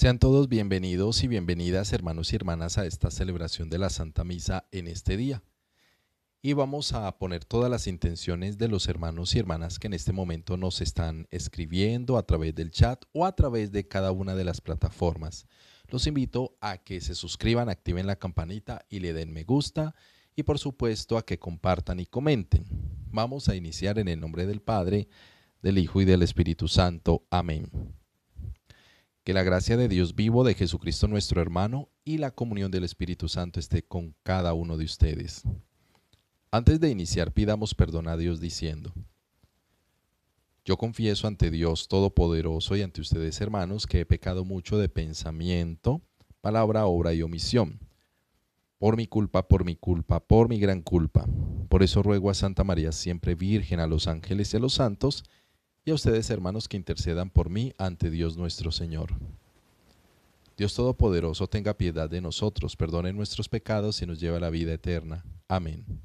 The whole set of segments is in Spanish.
Sean todos bienvenidos y bienvenidas, hermanos y hermanas, a esta celebración de la Santa Misa en este día. Y vamos a poner todas las intenciones de los hermanos y hermanas que en este momento nos están escribiendo a través del chat o a través de cada una de las plataformas. Los invito a que se suscriban, activen la campanita y le den me gusta y por supuesto a que compartan y comenten. Vamos a iniciar en el nombre del Padre, del Hijo y del Espíritu Santo. Amén. Que la gracia de Dios vivo, de Jesucristo nuestro hermano, y la comunión del Espíritu Santo esté con cada uno de ustedes. Antes de iniciar, pidamos perdón a Dios diciendo, Yo confieso ante Dios Todopoderoso y ante ustedes hermanos que he pecado mucho de pensamiento, palabra, obra y omisión. Por mi culpa, por mi culpa, por mi gran culpa. Por eso ruego a Santa María, siempre Virgen, a los ángeles y a los santos, y a ustedes hermanos que intercedan por mí ante Dios nuestro Señor. Dios Todopoderoso tenga piedad de nosotros, perdone nuestros pecados y nos lleve a la vida eterna. Amén.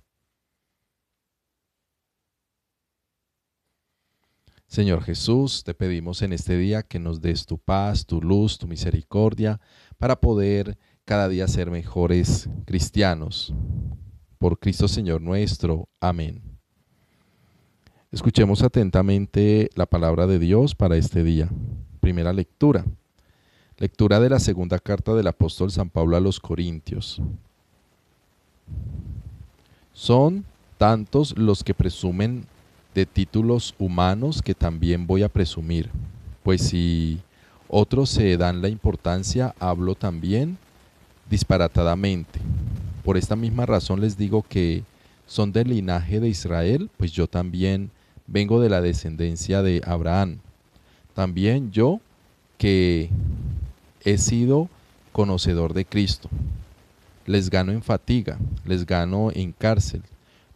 Señor Jesús, te pedimos en este día que nos des tu paz, tu luz, tu misericordia, para poder cada día ser mejores cristianos. Por Cristo Señor nuestro. Amén. Escuchemos atentamente la palabra de Dios para este día. Primera lectura. Lectura de la segunda carta del apóstol San Pablo a los Corintios. Son tantos los que presumen de títulos humanos que también voy a presumir, pues si otros se dan la importancia, hablo también disparatadamente. Por esta misma razón les digo que son del linaje de Israel, pues yo también vengo de la descendencia de Abraham. También yo que he sido conocedor de Cristo. Les gano en fatiga, les gano en cárcel,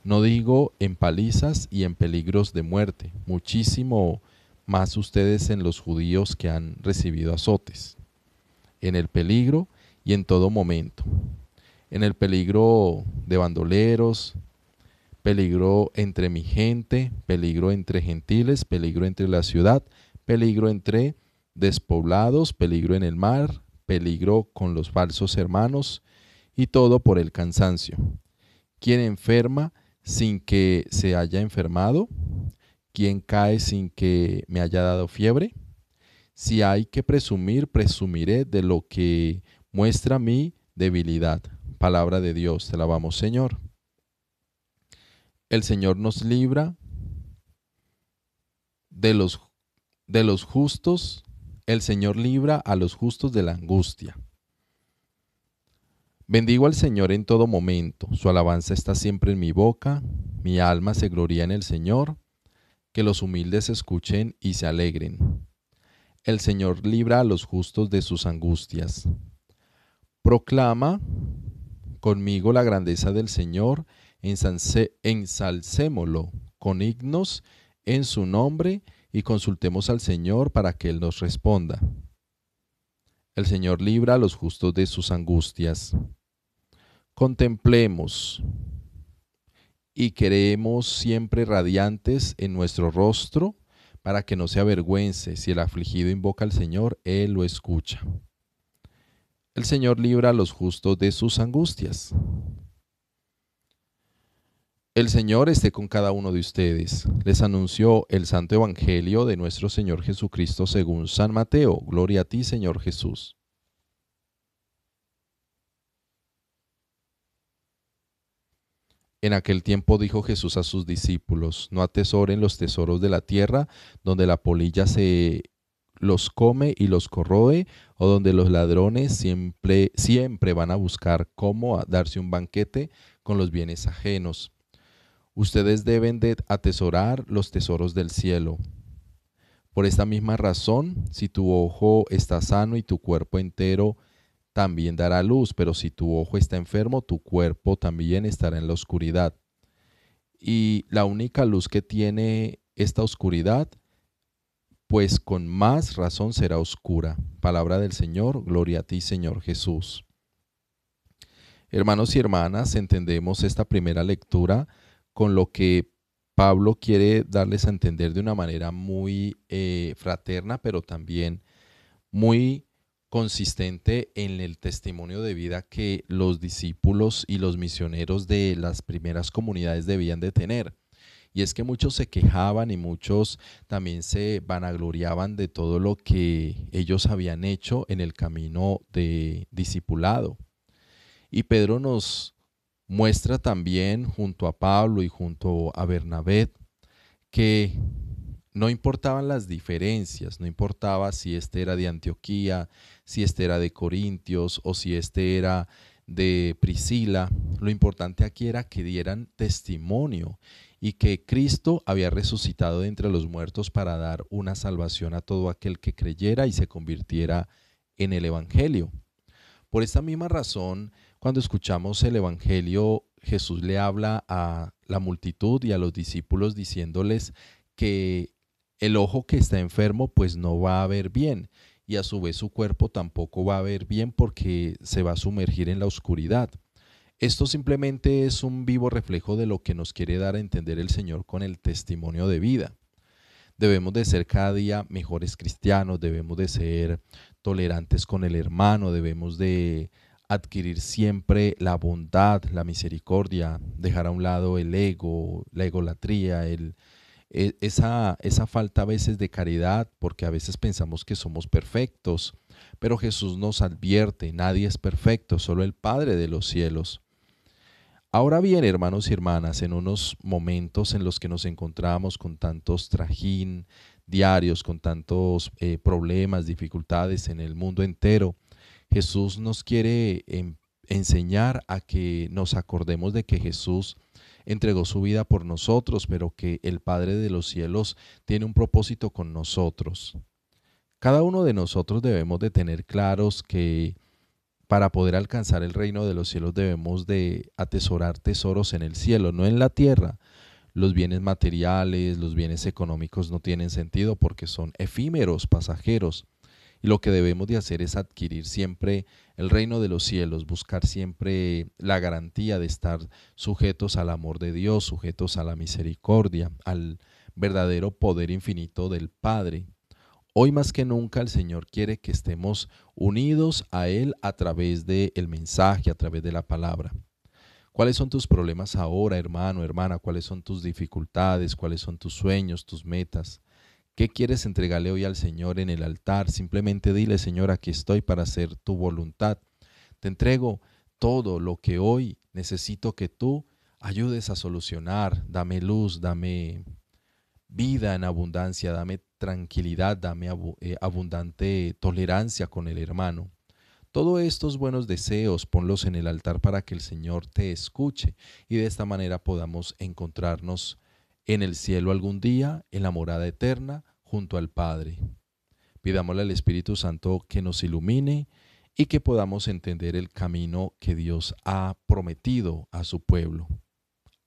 no digo en palizas y en peligros de muerte, muchísimo más ustedes en los judíos que han recibido azotes, en el peligro y en todo momento, en el peligro de bandoleros, peligro entre mi gente, peligro entre gentiles, peligro entre la ciudad, peligro entre despoblados, peligro en el mar, peligro con los falsos hermanos, y todo por el cansancio. Quien enferma sin que se haya enfermado, quien cae sin que me haya dado fiebre. Si hay que presumir, presumiré de lo que muestra mi debilidad. Palabra de Dios, te la vamos Señor el Señor nos libra de los, de los justos, el Señor libra a los justos de la angustia. Bendigo al Señor en todo momento, su alabanza está siempre en mi boca, mi alma se gloria en el Señor, que los humildes escuchen y se alegren. El Señor libra a los justos de sus angustias. Proclama conmigo la grandeza del Señor ensalcémoslo con ignos en su nombre y consultemos al Señor para que Él nos responda. El Señor libra a los justos de sus angustias. Contemplemos y creemos siempre radiantes en nuestro rostro para que no se avergüence. Si el afligido invoca al Señor, Él lo escucha. El Señor libra a los justos de sus angustias. El Señor esté con cada uno de ustedes. Les anunció el Santo Evangelio de nuestro Señor Jesucristo según San Mateo. Gloria a ti, Señor Jesús. En aquel tiempo dijo Jesús a sus discípulos, no atesoren los tesoros de la tierra, donde la polilla se los come y los corroe, o donde los ladrones siempre, siempre van a buscar cómo darse un banquete con los bienes ajenos Ustedes deben de atesorar los tesoros del cielo. Por esta misma razón, si tu ojo está sano y tu cuerpo entero también dará luz, pero si tu ojo está enfermo, tu cuerpo también estará en la oscuridad. Y la única luz que tiene esta oscuridad, pues con más razón será oscura. Palabra del Señor, gloria a ti Señor Jesús. Hermanos y hermanas, entendemos esta primera lectura con lo que Pablo quiere darles a entender de una manera muy eh, fraterna, pero también muy consistente en el testimonio de vida que los discípulos y los misioneros de las primeras comunidades debían de tener. Y es que muchos se quejaban y muchos también se vanagloriaban de todo lo que ellos habían hecho en el camino de discipulado. Y Pedro nos muestra también junto a Pablo y junto a Bernabé que no importaban las diferencias, no importaba si este era de Antioquía, si este era de Corintios o si este era de Priscila, lo importante aquí era que dieran testimonio y que Cristo había resucitado de entre los muertos para dar una salvación a todo aquel que creyera y se convirtiera en el Evangelio. Por esta misma razón, cuando escuchamos el Evangelio, Jesús le habla a la multitud y a los discípulos diciéndoles que el ojo que está enfermo pues no va a ver bien y a su vez su cuerpo tampoco va a ver bien porque se va a sumergir en la oscuridad. Esto simplemente es un vivo reflejo de lo que nos quiere dar a entender el Señor con el testimonio de vida. Debemos de ser cada día mejores cristianos, debemos de ser tolerantes con el hermano, debemos de adquirir siempre la bondad, la misericordia, dejar a un lado el ego, la egolatría, e, esa, esa falta a veces de caridad, porque a veces pensamos que somos perfectos, pero Jesús nos advierte, nadie es perfecto, solo el Padre de los cielos. Ahora bien, hermanos y hermanas, en unos momentos en los que nos encontramos con tantos trajín diarios, con tantos eh, problemas, dificultades en el mundo entero, Jesús nos quiere enseñar a que nos acordemos de que Jesús entregó su vida por nosotros, pero que el Padre de los cielos tiene un propósito con nosotros. Cada uno de nosotros debemos de tener claros que para poder alcanzar el reino de los cielos debemos de atesorar tesoros en el cielo, no en la tierra. Los bienes materiales, los bienes económicos no tienen sentido porque son efímeros, pasajeros. Y lo que debemos de hacer es adquirir siempre el reino de los cielos, buscar siempre la garantía de estar sujetos al amor de Dios, sujetos a la misericordia, al verdadero poder infinito del Padre. Hoy más que nunca el Señor quiere que estemos unidos a Él a través del mensaje, a través de la palabra. ¿Cuáles son tus problemas ahora, hermano, hermana? ¿Cuáles son tus dificultades? ¿Cuáles son tus sueños, tus metas? ¿Qué quieres entregarle hoy al Señor en el altar? Simplemente dile, Señor, aquí estoy para hacer tu voluntad. Te entrego todo lo que hoy necesito que tú ayudes a solucionar. Dame luz, dame vida en abundancia, dame tranquilidad, dame eh, abundante tolerancia con el hermano. Todos estos buenos deseos ponlos en el altar para que el Señor te escuche y de esta manera podamos encontrarnos en el cielo algún día, en la morada eterna, junto al Padre. Pidámosle al Espíritu Santo que nos ilumine y que podamos entender el camino que Dios ha prometido a su pueblo.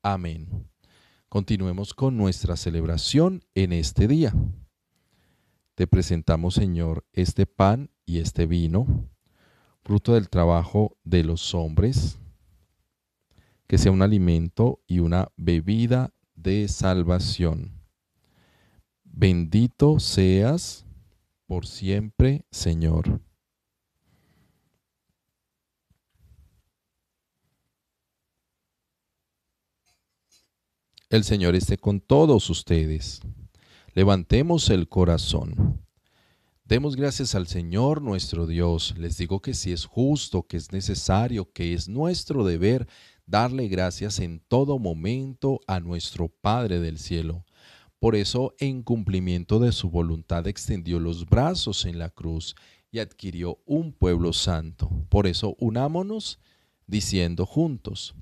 Amén. Continuemos con nuestra celebración en este día. Te presentamos, Señor, este pan y este vino, fruto del trabajo de los hombres, que sea un alimento y una bebida de salvación. Bendito seas por siempre, Señor. El Señor esté con todos ustedes. Levantemos el corazón. Demos gracias al Señor nuestro Dios. Les digo que si es justo, que es necesario, que es nuestro deber darle gracias en todo momento a nuestro Padre del cielo. Por eso, en cumplimiento de su voluntad, extendió los brazos en la cruz y adquirió un pueblo santo. Por eso, unámonos diciendo juntos,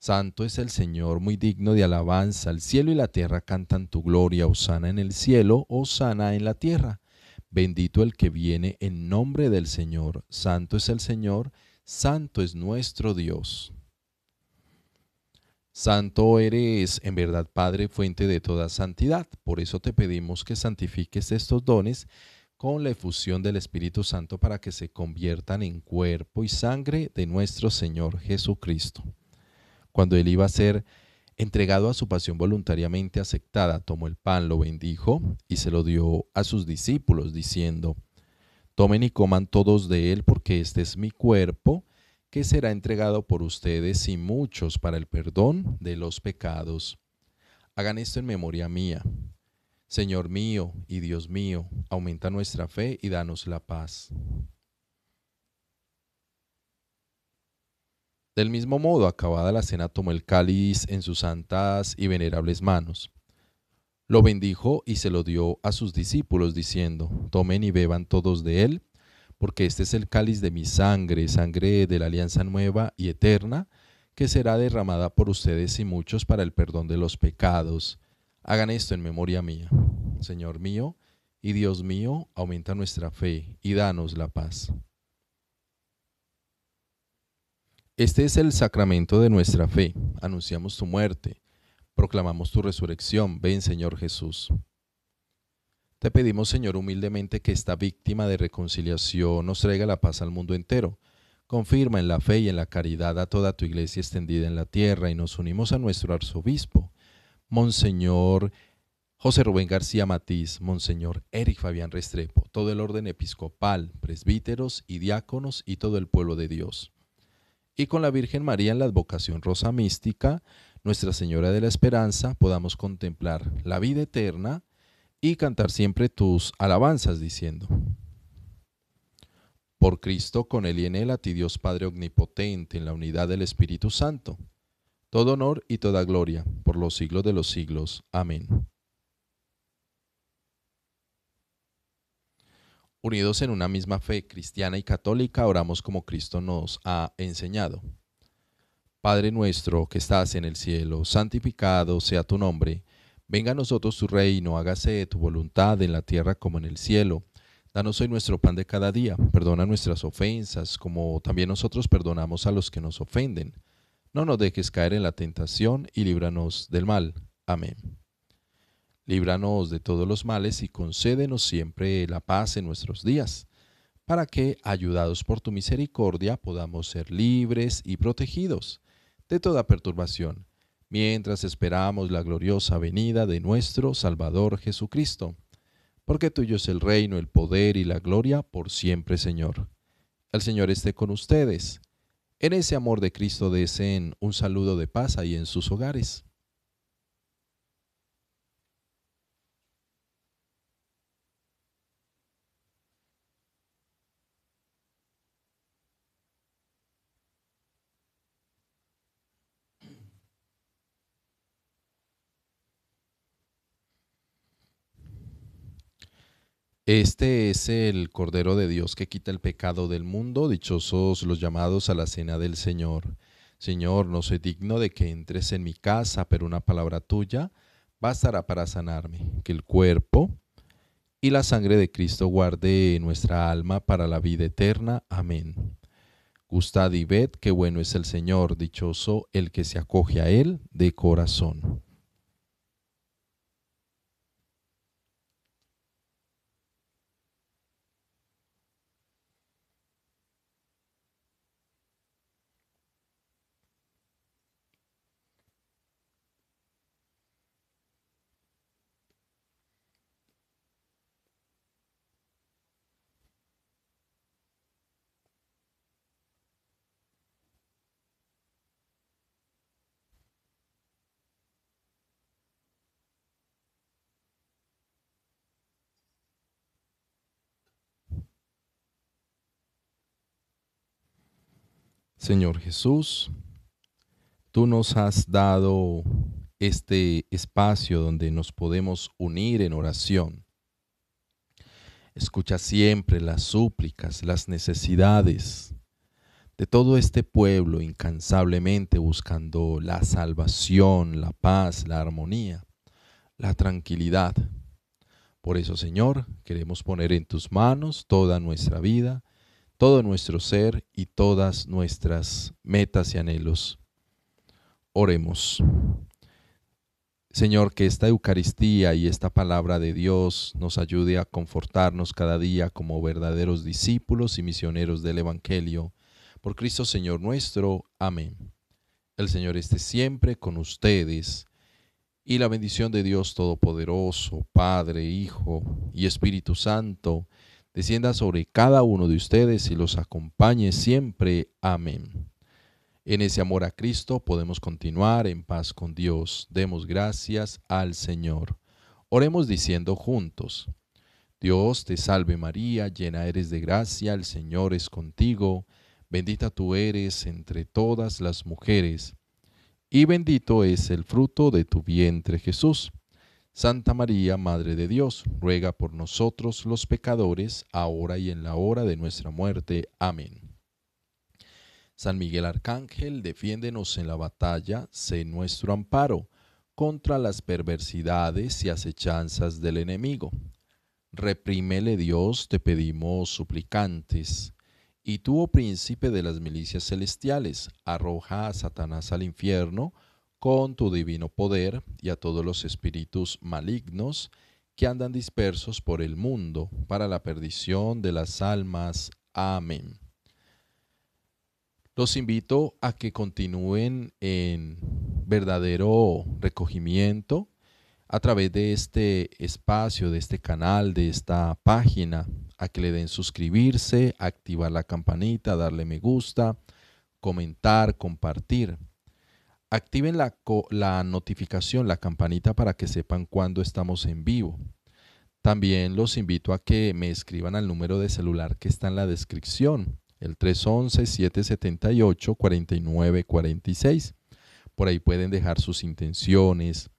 Santo es el Señor, muy digno de alabanza, el cielo y la tierra cantan tu gloria, Osana en el cielo, Osana en la tierra. Bendito el que viene en nombre del Señor, Santo es el Señor, Santo es nuestro Dios. Santo eres en verdad, Padre, fuente de toda santidad. Por eso te pedimos que santifiques estos dones con la efusión del Espíritu Santo para que se conviertan en cuerpo y sangre de nuestro Señor Jesucristo. Cuando él iba a ser entregado a su pasión voluntariamente aceptada, tomó el pan, lo bendijo y se lo dio a sus discípulos, diciendo, Tomen y coman todos de él porque este es mi cuerpo que será entregado por ustedes y muchos para el perdón de los pecados. Hagan esto en memoria mía. Señor mío y Dios mío, aumenta nuestra fe y danos la paz. Del mismo modo, acabada la cena, tomó el cáliz en sus santas y venerables manos. Lo bendijo y se lo dio a sus discípulos, diciendo, Tomen y beban todos de él porque este es el cáliz de mi sangre, sangre de la alianza nueva y eterna, que será derramada por ustedes y muchos para el perdón de los pecados. Hagan esto en memoria mía. Señor mío y Dios mío, aumenta nuestra fe y danos la paz. Este es el sacramento de nuestra fe. Anunciamos tu muerte, proclamamos tu resurrección. Ven, Señor Jesús. Te pedimos, Señor, humildemente que esta víctima de reconciliación nos traiga la paz al mundo entero. Confirma en la fe y en la caridad a toda tu iglesia extendida en la tierra y nos unimos a nuestro arzobispo, Monseñor José Rubén García Matiz, Monseñor Eric Fabián Restrepo, todo el orden episcopal, presbíteros y diáconos y todo el pueblo de Dios. Y con la Virgen María en la advocación rosa mística, Nuestra Señora de la Esperanza, podamos contemplar la vida eterna y cantar siempre tus alabanzas diciendo, por Cristo, con Él y en Él, a ti Dios Padre Omnipotente, en la unidad del Espíritu Santo, todo honor y toda gloria, por los siglos de los siglos. Amén. Unidos en una misma fe cristiana y católica, oramos como Cristo nos ha enseñado. Padre nuestro que estás en el cielo, santificado sea tu nombre Venga a nosotros tu reino, hágase tu voluntad en la tierra como en el cielo. Danos hoy nuestro pan de cada día, perdona nuestras ofensas, como también nosotros perdonamos a los que nos ofenden. No nos dejes caer en la tentación y líbranos del mal. Amén. Líbranos de todos los males y concédenos siempre la paz en nuestros días, para que, ayudados por tu misericordia, podamos ser libres y protegidos de toda perturbación mientras esperamos la gloriosa venida de nuestro Salvador Jesucristo. Porque tuyo es el reino, el poder y la gloria por siempre, Señor. El Señor esté con ustedes. En ese amor de Cristo deseen un saludo de paz ahí en sus hogares. Este es el Cordero de Dios que quita el pecado del mundo, dichosos los llamados a la cena del Señor. Señor, no soy digno de que entres en mi casa, pero una palabra tuya bastará para sanarme. Que el cuerpo y la sangre de Cristo guarde nuestra alma para la vida eterna. Amén. Gustad y ved qué bueno es el Señor, dichoso el que se acoge a él de corazón. Señor Jesús, tú nos has dado este espacio donde nos podemos unir en oración. Escucha siempre las súplicas, las necesidades de todo este pueblo incansablemente buscando la salvación, la paz, la armonía, la tranquilidad. Por eso, Señor, queremos poner en tus manos toda nuestra vida, todo nuestro ser y todas nuestras metas y anhelos. Oremos. Señor, que esta Eucaristía y esta palabra de Dios nos ayude a confortarnos cada día como verdaderos discípulos y misioneros del Evangelio. Por Cristo Señor nuestro. Amén. El Señor esté siempre con ustedes y la bendición de Dios Todopoderoso, Padre, Hijo y Espíritu Santo, descienda sobre cada uno de ustedes y los acompañe siempre. Amén. En ese amor a Cristo podemos continuar en paz con Dios. Demos gracias al Señor. Oremos diciendo juntos, Dios te salve María, llena eres de gracia, el Señor es contigo, bendita tú eres entre todas las mujeres, y bendito es el fruto de tu vientre Jesús. Santa María, Madre de Dios, ruega por nosotros los pecadores, ahora y en la hora de nuestra muerte. Amén. San Miguel Arcángel, defiéndenos en la batalla, sé nuestro amparo contra las perversidades y acechanzas del enemigo. Reprímele Dios, te pedimos suplicantes. Y tú, oh príncipe de las milicias celestiales, arroja a Satanás al infierno, con tu divino poder y a todos los espíritus malignos que andan dispersos por el mundo para la perdición de las almas. Amén. Los invito a que continúen en verdadero recogimiento a través de este espacio, de este canal, de esta página, a que le den suscribirse, activar la campanita, darle me gusta, comentar, compartir. Activen la, notificación, la campanita para que sepan cuándo estamos en vivo. También los invito a que me escriban al número de celular que está en la descripción, el 311-778-4946. Por ahí pueden dejar sus intenciones,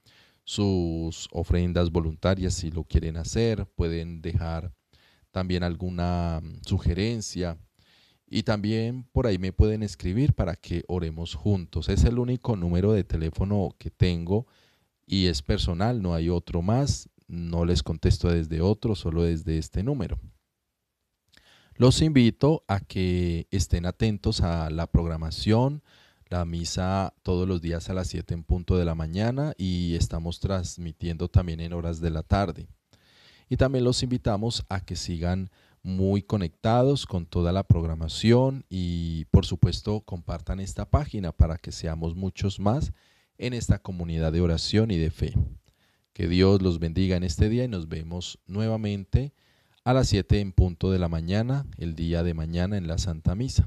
sus ofrendas voluntarias si lo quieren hacer, pueden dejar también alguna mm, sugerencia y también por ahí me pueden escribir para que oremos juntos. Es el único número de teléfono que tengo y es personal, no hay otro más. No les contesto desde otro, solo desde este número. Los invito a que estén atentos a la programación, la misa todos los días a las 7 en punto de la mañana y estamos transmitiendo también en horas de la tarde. Y también los invitamos a que sigan muy conectados con toda la programación y por supuesto compartan esta página para que seamos muchos más en esta comunidad de oración y de fe. Que Dios los bendiga en este día y nos vemos nuevamente a las 7 en punto de la mañana, el día de mañana en la Santa Misa.